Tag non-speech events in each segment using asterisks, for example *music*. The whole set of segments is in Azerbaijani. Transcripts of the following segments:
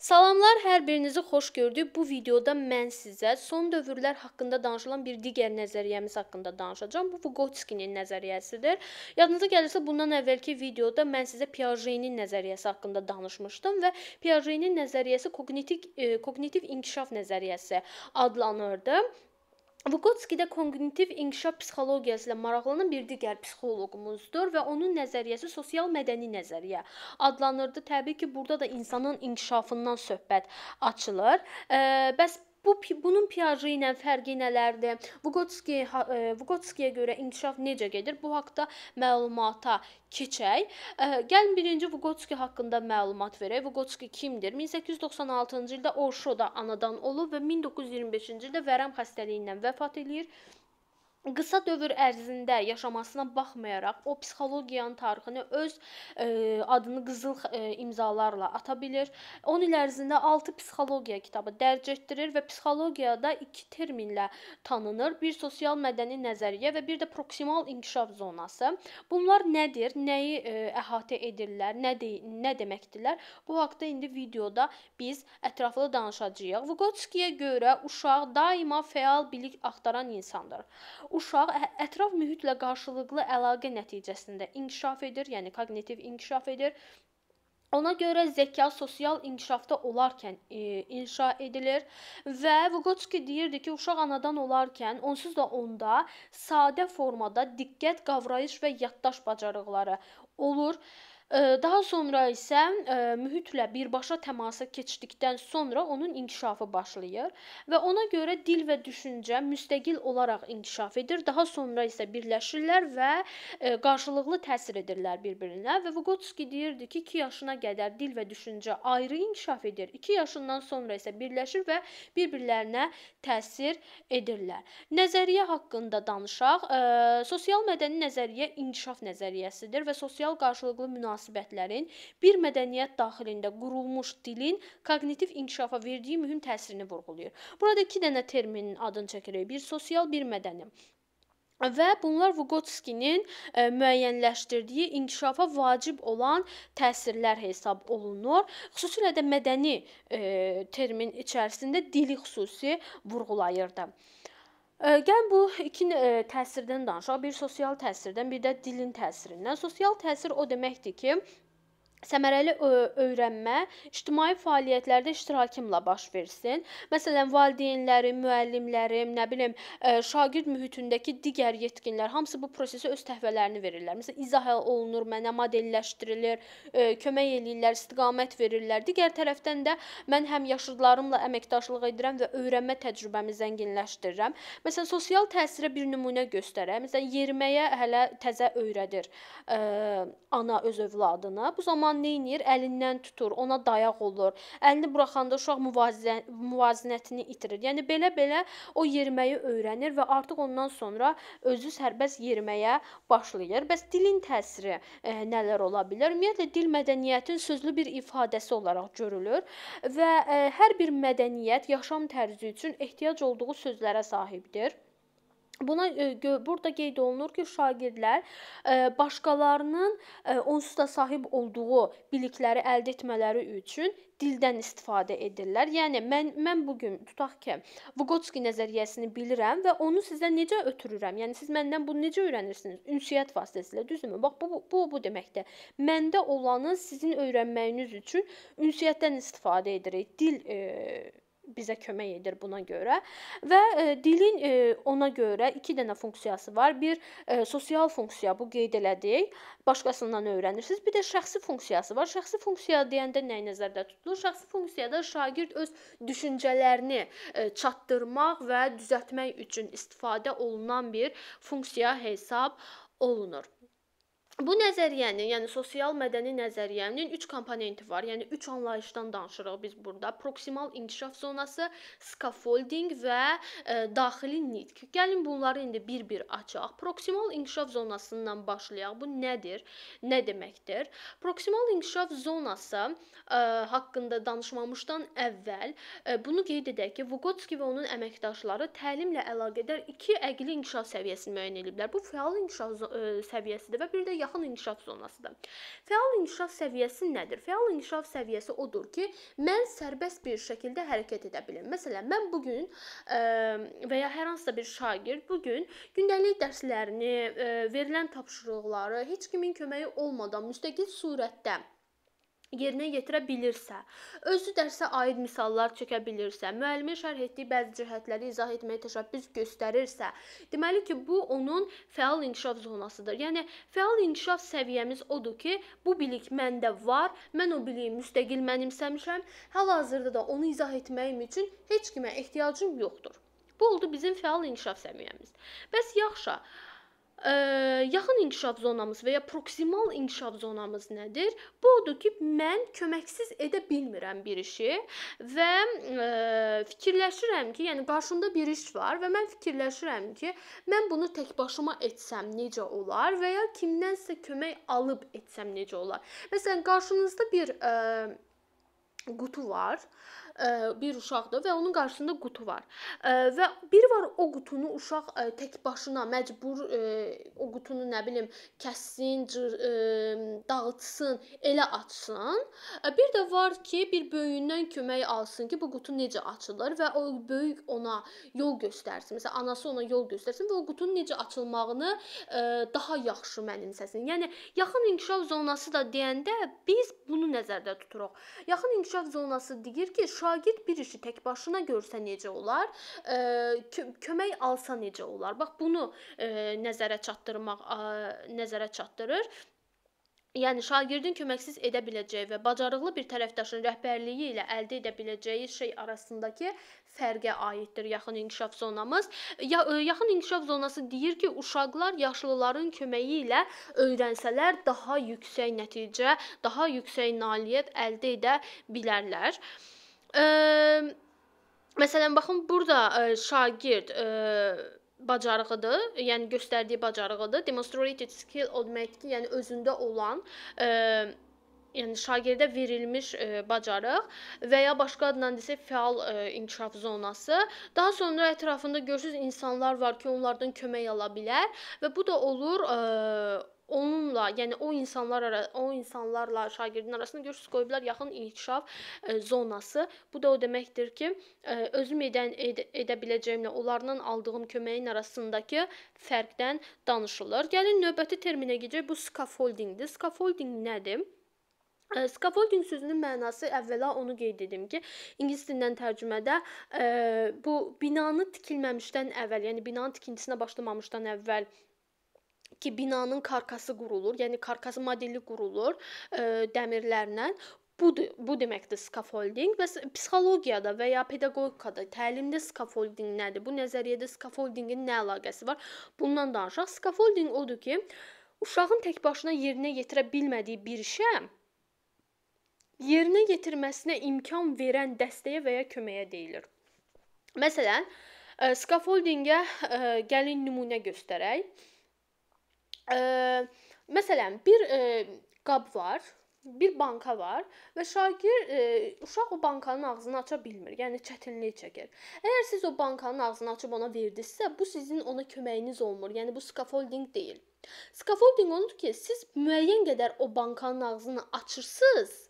Salamlar, hər birinizi xoş gördük. Bu videoda mən sizə son dövrlər haqqında danışılan bir digər nəzəriyyəmiz haqqında danışacağım. Bu Vygotskinin nəzəriyyəsidir. Yadınıza gəlirsə, bundan əvvəlki videoda mən sizə Piaget-in nəzəriyyəsi haqqında danışmışdım və Piaget-in nəzəriyyəsi kognitiv e, kognitiv inkişaf nəzəriyyəsi adlanırdı. Vukotskidə kognitiv inkişaf psixologiyası ilə maraqlanan bir digər psixoloqumuzdur və onun nəzəriyyəsi sosial mədəni nəzəriyyə adlanırdı. Təbii ki, burada da insanın inkişafından söhbət açılır. Bəs Bu bunun Piaje ilə fərqi nələrdir? Vugotski e, Vugotskiyə görə inkişaf necə gedir? Bu haqqda məlumata keçək. E, gəlin birinci Vugotski haqqında məlumat verək. Vugotski kimdir? 1896-cı ildə Orşoda anadan olub və 1925-ci ildə vərəm xəstəliyindən vəfat eləyir qısa dövr ərzində yaşamasına baxmayaraq o psixologiyanın tarixini öz ə, e, adını qızıl ə, e, imzalarla ata bilir. 10 il ərzində 6 psixologiya kitabı dərc etdirir və psixologiyada 2 terminlə tanınır. Bir sosial mədəni nəzəriyyə və bir də proksimal inkişaf zonası. Bunlar nədir? Nəyi ə, e, əhatə edirlər? Nə de nə deməkdirlər? Bu haqqda indi videoda biz ətraflı danışacağıq. Vygotskiyə görə uşaq daima fəal bilik axtaran insandır uşaq ətraf mühitlə qarşılıqlı əlaqə nəticəsində inkişaf edir, yəni koqnitiv inkişaf edir. Ona görə zəka sosial inkişafda olarkən e, inşa edilir və Vygotsky deyirdi ki, uşaq anadan olarkən onsuz da onda sadə formada diqqət, qavrayış və yaddaş bacarıqları olur. E, Daha sonra isə e, mühitlə birbaşa təmasa keçdikdən sonra onun inkişafı başlayır və ona görə dil və düşüncə müstəqil olaraq inkişaf edir. Daha sonra isə birləşirlər və e, qarşılıqlı təsir edirlər bir-birinə və Vygotsky deyirdi ki, 2 yaşına qədər dil və düşüncə ayrı inkişaf edir. 2 yaşından sonra isə birləşir və bir-birlərinə təsir edirlər. Nəzəriyyə haqqında danışaq. E, sosial mədəni nəzəriyyə inkişaf nəzəriyyəsidir və sosial qarşılıqlı münasibətlər münasibətlərin bir mədəniyyət daxilində qurulmuş dilin koqnitiv inkişafa verdiyi mühüm təsirini vurğulayır. Burada 2 dənə terminin adını çəkirik. Bir sosial, bir mədəni. Və bunlar Vygotskinin e, müəyyənləşdirdiyi inkişafa vacib olan təsirlər hesab olunur. Xüsusilə də mədəni e, termin içərisində dili xüsusi vurğulayırdı. Gəlin bu iki e, təsirdən danışaq. Bir sosial təsirdən, bir də dilin təsirindən. Sosial təsir o deməkdir ki, səmərəli öyrənmə ictimai fəaliyyətlərdə iştirakımla baş versin. Məsələn, valideynlərim, müəllimlərim, nə bilim, şagird mühitindəki digər yetkinlər hamısı bu prosesə öz təhvələrini verirlər. Məsələn, izah olunur, mənə modelləşdirilir, kömək eləyirlər, istiqamət verirlər. Digər tərəfdən də mən həm yaşıdlarımla əməkdaşlıq edirəm və öyrənmə təcrübəmi zənginləşdirirəm. Məsələn, sosial təsirə bir nümunə göstərəm. Məsələn, yeriməyə hələ təzə öyrədir ana öz övladını. Bu zaman oğlan neynir? Əlindən tutur, ona dayaq olur. Əlini buraxanda uşaq müvazizə, müvazinətini itirir. Yəni belə-belə o yeriməyi öyrənir və artıq ondan sonra özü sərbəst yeriməyə başlayır. Bəs dilin təsiri e, nələr ola bilər? Ümumiyyətlə dil mədəniyyətin sözlü bir ifadəsi olaraq görülür və e, hər bir mədəniyyət yaşam tərzi üçün ehtiyac olduğu sözlərə sahibdir. Buna e, burada qeyd olunur ki, şagirdlər e, başqalarının e, onsuz da sahib olduğu bilikləri əldə etmələri üçün dildən istifadə edirlər. Yəni mən mən bu gün tutaq ki, Vygotsky nəzəriyyəsini bilirəm və onu sizə necə ötürürəm? Yəni siz məndən bunu necə öyrənirsiniz? Ünsiyyət vasitəsilə, düzdürmü? Bax bu bu bu deməkdir. Məndə olanı sizin öyrənməyiniz üçün ünsiyyətdən istifadə edirik. Dil e, bizə kömək edir buna görə. Və e, dilin e, ona görə 2 dənə funksiyası var. Bir e, sosial funksiya, bu qeyd elədik. Başqasından öyrənirsiniz. Bir də şəxsi funksiyası var. Şəxsi funksiya deyəndə nəyi nəzərdə tutulur? Şəxsi funksiyada şagird öz düşüncələrini çatdırmaq və düzəltmək üçün istifadə olunan bir funksiya hesab olunur. Bu nəzəriyyənin, yəni sosial mədəni nəzəriyyənin 3 komponenti var. Yəni 3 anlayışdan danışırıq biz burada. Proksimal inkişaf zonası, scaffolding və e, daxili nitq. Gəlin bunları indi bir-bir açaq. Proksimal inkişaf zonasından başlayaq. Bu nədir? Nə deməkdir? Proksimal inkişaf zonası e, haqqında danışmamışdan əvvəl e, bunu qeyd edək ki, Vugotski və onun əməkdaşları təlimlə əlaqədar 2 əqli inkişaf səviyyəsini müəyyən ediblər. Bu fəal inkişaf e, səviyyəsidir və bir də yaxşı yaxın inkişaf zonasıdır. Fəal inkişaf səviyyəsi nədir? Fəal inkişaf səviyyəsi odur ki, mən sərbəst bir şəkildə hərəkət edə bilirəm. Məsələn, mən bu gün və ya hər hansısa bir şagird bu gün gündəlik dərslərini, verilən tapşırıqları heç kimin köməyi olmadan müstəqil surətdə yerinə yetirə bilirsə, özü dərsə aid misallar çəkə bilirsə, müəllimin şərh etdiyi bəzi cəhətləri izah etməyə təşəbbüs göstərirsə, deməli ki, bu onun fəal inkişaf zonasıdır. Yəni fəal inkişaf səviyyəmiz odur ki, bu bilik məndə var, mən o biliyi müstəqil mənimsəmişəm, hal-hazırda da onu izah etməyim üçün heç kimə ehtiyacım yoxdur. Bu oldu bizim fəal inkişaf səviyyəmiz. Bəs yaxşı, Ə, yaxın inkişaf zonamız və ya proksimal inkişaf zonamız nədir? Bu odur ki, mən köməksiz edə bilmirəm bir işi və ə, fikirləşirəm ki, yəni qarşımda bir iş var və mən fikirləşirəm ki, mən bunu tək başıma etsəm necə olar və ya kimdənsə kömək alıb etsəm necə olar? Məsələn, qarşınızda bir ə, qutu var. E, bir uşaqdır və onun qarşısında qutu var. E, və biri var o qutunu uşaq e, tək başına məcbur o qutunu nə bilim kəssin, cır, dağıtsın, elə açsın. Bir də var ki, bir böyüyündən kömək alsın ki, bu qutu necə açılır və o böyük ona yol göstərsin. Məsələn, anası ona yol göstərsin və o qutunun necə açılmağını daha yaxşı mənimsəsin. Yəni yaxın inkişaf zonası da deyəndə biz bunu nəzərdə tuturuq. Yaxın inkişaf uşaq zonası deyir ki, şagird bir işi tək başına görsə necə olar? Kö kömək alsa necə olar? Bax bunu nəzərə çatdırmaq nəzərə çatdırır yəni şagirdin köməksiz edə biləcəyi və bacarıqlı bir tərəfdaşın rəhbərliyi ilə əldə edə biləcəyi şey arasındakı fərqə aiddir yaxın inkişaf zonamız. Ya, e, yaxın inkişaf zonası deyir ki, uşaqlar yaşlıların köməyi ilə öyrənsələr daha yüksək nəticə, daha yüksək nailiyyət əldə edə bilərlər. Ə, e, məsələn, baxın burada ə, e, şagird ə, bacarığıdır, yəni göstərdiyi bacarığıdır. Demonstrated skill o deməkdir, yəni özündə olan e, yəni şagirdə verilmiş e, bacarıq və ya başqa adla desək fəal e, inkişaf zonası. Daha sonra ətrafında görürsüz insanlar var ki, onlardan kömək ala bilər və bu da olur e, onunla, yəni o insanlar ara, o insanlarla şagirdin arasında görürsüz qoyublar yaxın inkişaf ə, e, zonası. Bu da o deməkdir ki, ə, e, özüm edən ed edə biləcəyimlə onlardan aldığım köməyin arasındakı fərqdən danışılır. Gəlin növbəti terminə gedək. Bu scaffoldingdir. Scaffolding nədir? E, scaffolding sözünün mənası əvvəla onu qeyd edim ki, ingilis dilindən tərcümədə ə, bu binanı tikilməmişdən əvvəl, yəni binanın tikintisinə başlamamışdan əvvəl ki, binanın karkası qurulur, yəni karkası modeli qurulur ə, e, dəmirlərlə. Bu bu deməkdir skafoldinq. Bəs psixologiyada və ya pedaqogikada təlimdə skafoldinq nədir? Bu nəzəriyyədə skafoldinqin nə əlaqəsi var? Bundan danışaq. Skafoldinq odur ki, uşağın tək başına yerinə yetirə bilmədiyi bir işə yerinə yetirməsinə imkan verən dəstəyə və ya köməyə deyilir. Məsələn, e, skafoldinqə e, gəlin nümunə göstərək. Məsələn, bir qab var, bir banka var və şagird uşaq o bankanın ağzını aça bilmir. Yəni çətinlik çəkir. Əgər siz o bankanın ağzını açıb ona verdinizsə, bu sizin ona köməyiniz olmur. Yəni bu scaffolding deyil. Scaffolding odur ki, siz müəyyən qədər o bankanın ağzını açırsınız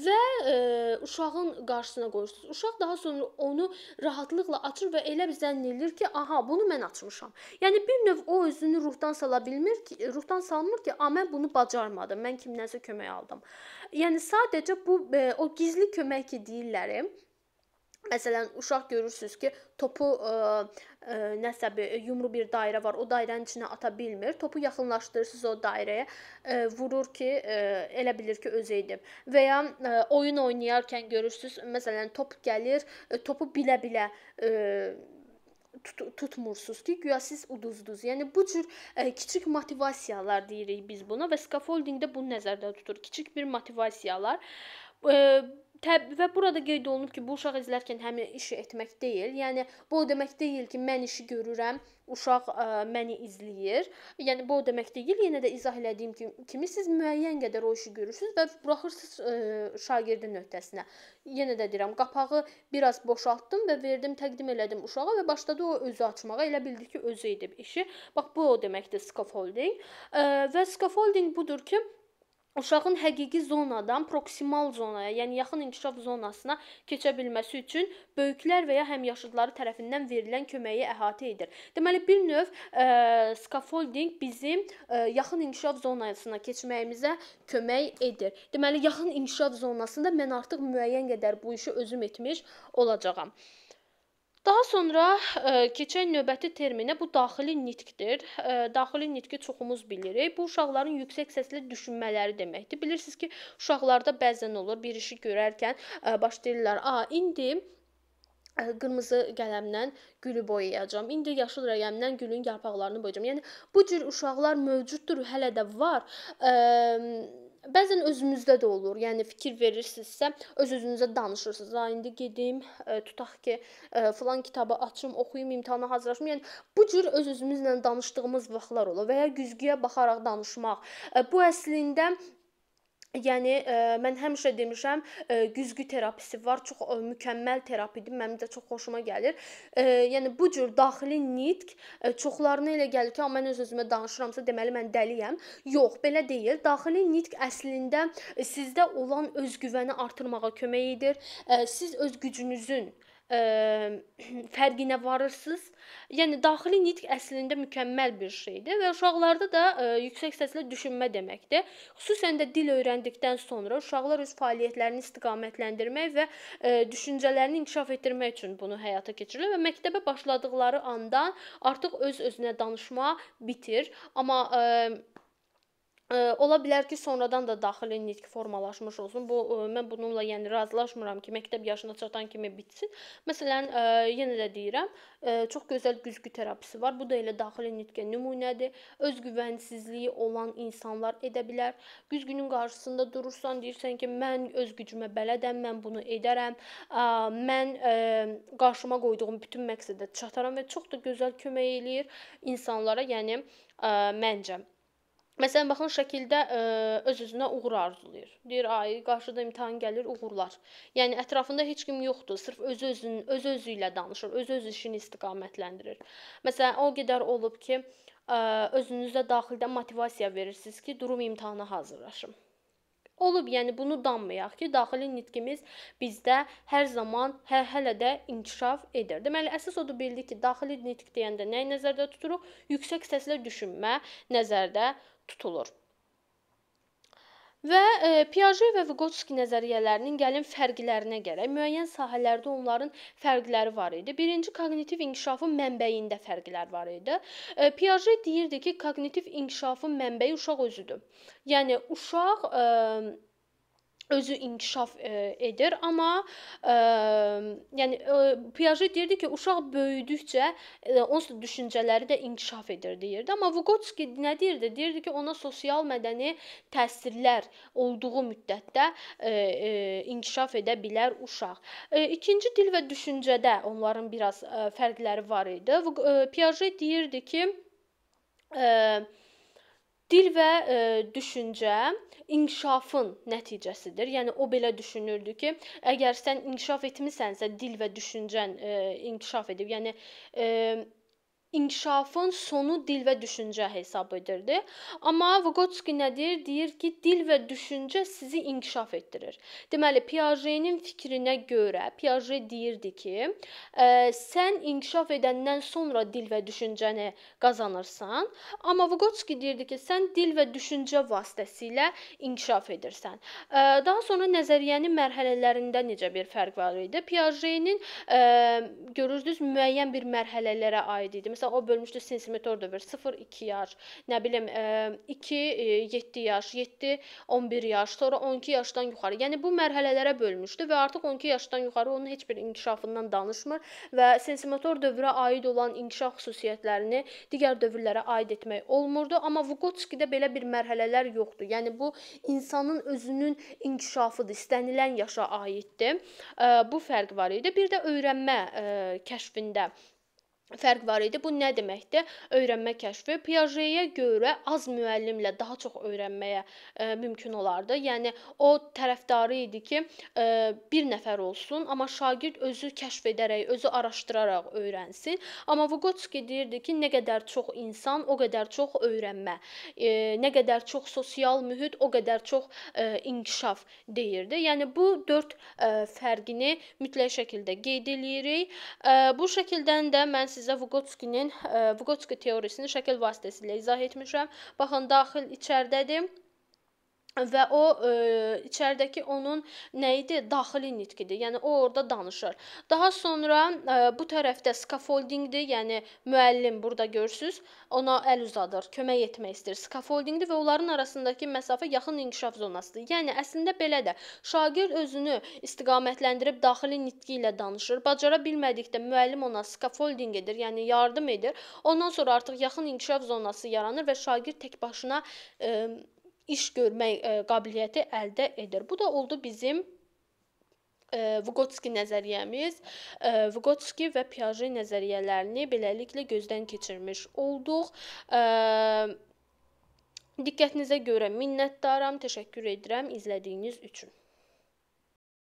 və e, uşağın qarşısına qoyursunuz. Uşaq daha sonra onu rahatlıqla açır və elə bir zənn eləyir ki, aha, bunu mən açmışam. Yəni bir növ o özünü ruhdan sala bilmir ki, ruhdan salmır ki, a mən bunu bacarmadım, mən kimdənsə kömək aldım. Yəni sadəcə bu e, o gizli kömək ki deyirlər, Məsələn, uşaq görürsüz ki, topu ə, e, ə, e, nəsə bir e, yumru bir dairə var, o dairənin içinə ata bilmir. Topu yaxınlaşdırırsınız o dairəyə, ə, vurur ki, ə, elə bilir ki, özü idi. Və ya ə, oyun oynayarkən görürsüz, məsələn, top gəlir, ə, topu bilə-bilə tut tutmursunuz ki, güya siz uduzdunuz. Yəni bu cür ə, kiçik motivasiyalar deyirik biz buna və scaffoldingdə bunu nəzərdə tutur. Kiçik bir motivasiyalar. Ə, təb və burada qeyd olunub ki, bu uşaq izlərkən həmin işi etmək deyil. Yəni bu o demək deyil ki, mən işi görürəm, uşaq ə, məni izləyir. Yəni bu o demək deyil. Yenə də izah elədiyim kimi, kimi siz müəyyən qədər o işi görürsüz və buraxırsınız ə, şagirdin öhdəsinə. Yenə də deyirəm, qapağı biraz boşaltdım və verdim, təqdim elədim uşağa və başladı o özü açmağa. Elə bildi ki, özü edib işi. Bax bu o deməkdir scaffolding. Ə, və scaffolding budur ki, uşağın həqiqi zonadan proksimal zonaya, yəni yaxın inkişaf zonasına keçə bilməsi üçün böyüklər və ya həmyaşıdları tərəfindən verilən köməyi əhatə edir. Deməli bir növ e, scaffolding bizim e, yaxın inkişaf zonasına keçməyimizə kömək edir. Deməli yaxın inkişaf zonasında mən artıq müəyyən qədər bu işi özüm etmiş olacağam. Daha sonra keçək növbəti terminə bu daxili nitqdir. Daxili nitqi çoxumuz bilirik. Bu uşaqların yüksək səslə düşünmələri deməkdir. Bilirsiniz ki, uşaqlarda bəzən olur, bir işi görərkən başlayırlar. A, indi qırmızı qələmlə gülü boyayacam. İndi yaşıl rəqəmlə gülün yarpaqlarını boyayacam. Yəni bu cür uşaqlar mövcuddur, hələ də var. Ə, bəzən özünüzdə də olur. Yəni fikir verirsinizsə, öz-özünüzə danışırsınız. Ha indi gedim, ə, e, tutaq ki, ə, e, falan kitabı açım, oxuyum, imtahana hazırlaşım. Yəni bu cür öz-özümüzlə danışdığımız vaxtlar olur və ya güzgüyə baxaraq danışmaq. Ə, e, bu əslində Yəni ə, e, mən həmişə demişəm, ə, e, güzgü terapisi var, çox ə, e, mükəmməl terapidir. Mənim də çox xoşuma gəlir. Ə, yəni bu cür daxili nitq ə, çoxlarına elə gəlir ki, amma mən öz-özümə danışıramsa, deməli mən dəliyəm. Yox, belə deyil. Daxili nitq əslində ə, sizdə olan özgüvəni artırmağa kömək edir. Ə, siz öz gücünüzün ə, ə, *clears throat* fərqinə varırsınız. Yəni daxili nitq əslində mükəmməl bir şeydir və uşaqlarda da ə, yüksək səslə düşünmə deməkdir. Xüsusən də dil öyrəndikdən sonra uşaqlar öz fəaliyyətlərini istiqamətləndirmək və ə, düşüncələrini inkişaf etdirmək üçün bunu həyata keçirirlər və məktəbə başladıqları andan artıq öz-özünə danışma bitir. Amma ə, ola bilər ki, sonradan da daxili nitq formalaşmış olsun. Bu mən bununla yəni razılaşmıram ki, məktəb yaşına çatan kimi bitsin. Məsələn, yenə də deyirəm, çox gözəl güzgü terapiyası var. Bu da elə daxili nitqə nümunədir. Özgüvənsizliyi olan insanlar edə bilər. Güzgünün qarşısında durursan, deyirsən ki, mən öz gücümə bələdəm, mən bunu edərəm. Mən qarşıma qoyduğum bütün məqsədə çataram və çox da gözəl kömək eləyir insanlara, yəni məncə. Məsələn, baxın şəkildə ə, e, öz-özünə uğur arzulayır. Deyir, ay, qarşıda imtahan gəlir, uğurlar. Yəni ətrafında heç kim yoxdur, sırf öz-özünün, öz-özü ilə danışır, öz-öz işini istiqamətləndirir. Məsələn, o qədər olub ki, ə, e, özünüzə daxildən motivasiya verirsiniz ki, durum imtahana hazırlaşım. Olub, yəni bunu danmayaq ki, daxili nitqimiz bizdə hər zaman, hər hələ də inkişaf edir. Deməli, əsas odur bildik ki, daxili nitq deyəndə nəyi nəzərdə tuturuq? Yüksək səslə düşünmə nəzərdə tuturuq tutulur. Və e, Piaget və Vygotsky nəzəriyyələrinin gəlin fərqlərinə görə müəyyən sahələrdə onların fərqləri var idi. Birinci kognitiv inkişafın mənbəyində fərqlər var idi. E, Piaget deyirdi ki, kognitiv inkişafın mənbəyi uşaq özüdür. Yəni uşaq e, özü inkişaf e, edir, amma e, yəni e, Piaget deyirdi ki, uşaq böyüdükcə e, onun düşüncələri də inkişaf edir deyirdi. Amma Vygotsky nə deyirdi? Deyirdi ki, ona sosial mədəni təsirlər olduğu müddətdə e, e, inkişaf edə bilər uşaq. E, ikinci dil və düşüncədə onların biraz e, fərqləri var idi. E, Piaget deyirdi ki, e, Dil və e, düşüncə inkişafın nəticəsidir. Yəni o belə düşünürdü ki, əgər sən inkişaf etmisənsə, dil və düşüncən e, inkişaf edib. Yəni e, inkişafın sonu dil və düşüncə hesab edirdi. Amma Vygotsky nə deyir? Deyir ki, dil və düşüncə sizi inkişaf etdirir. Deməli, Piaget-in fikrinə görə Piaget deyirdi ki, ə, e, sən inkişaf edəndən sonra dil və düşüncəni qazanırsan, amma Vygotsky deyirdi ki, sən dil və düşüncə vasitəsilə inkişaf edirsən. Ə, e, daha sonra nəzəriyyənin mərhələlərində necə bir fərq var idi? Piaget-in e, görürsüz müəyyən bir mərhələlərə aid idi. Məsələn, o bölmüşdü sensi meteor da ver 0-2 yaş, nə bilim 2-7 e, e, yaş, 7-11 yaş, sonra 12 yaşdan yuxarı. Yəni bu mərhələlərə bölmüşdü və artıq 12 yaşdan yuxarı onun heç bir inkişafından danışmır və sensi meteor dövrə aid olan inkişaf xüsusiyyətlərini digər dövrlərə aid etmək olmurdu, amma Vukotskidə belə bir mərhələlər yoxdur. Yəni bu insanın özünün inkişafıdır, istənilən yaşa aiddir. E, bu fərq var idi. Bir də öyrənmə kəşfində fərq var idi. Bu nə deməkdir? Öyrənmə kəşfi Piaget-yə görə az müəllimlə daha çox öyrənməyə e, mümkün olardı. Yəni o tərəfdarı idi ki, e, bir nəfər olsun, amma şagird özü kəşf edərək, özü araşdıraraq öyrənsin. Amma Vygotsky deyirdi ki, nə qədər çox insan, o qədər çox öyrənmə. E, nə qədər çox sosial mühit, o qədər çox e, inkişaf deyirdi. Yəni bu 4 e, fərqini mütləq şəkildə qeyd eləyirik. E, bu şəkildən də mən sizə sizə Vygotskyinin e, Vygotsky teorisini şəkil vasitəsilə izah etmişəm. Baxın, daxil içərdədir. Və o e, içəridəki onun nə idi? Daxili nitqidir. Yəni o orada danışır. Daha sonra e, bu tərəfdə skafoldingdir, yəni müəllim burada görürsüz, ona əl uzadır, kömək etmək istəyir. Skafoldingdir və onların arasındakı məsafə yaxın inkişaf zonasıdır. Yəni əslində belə də şagird özünü istiqamətləndirib daxili nitqi ilə danışır. Bacara bilmədikdə müəllim ona skafolding edir, yəni yardım edir. Ondan sonra artıq yaxın inkişaf zonası yaranır və şagird təkbaşına e, iş görmək ə, e, qabiliyyəti əldə edir. Bu da oldu bizim e, Vugotski nəzəriyyəmiz e, Vugotski və Piaget nəzəriyyələrini beləliklə gözdən keçirmiş olduq. Diqqətinizə görə minnətdaram, təşəkkür edirəm izlədiyiniz üçün.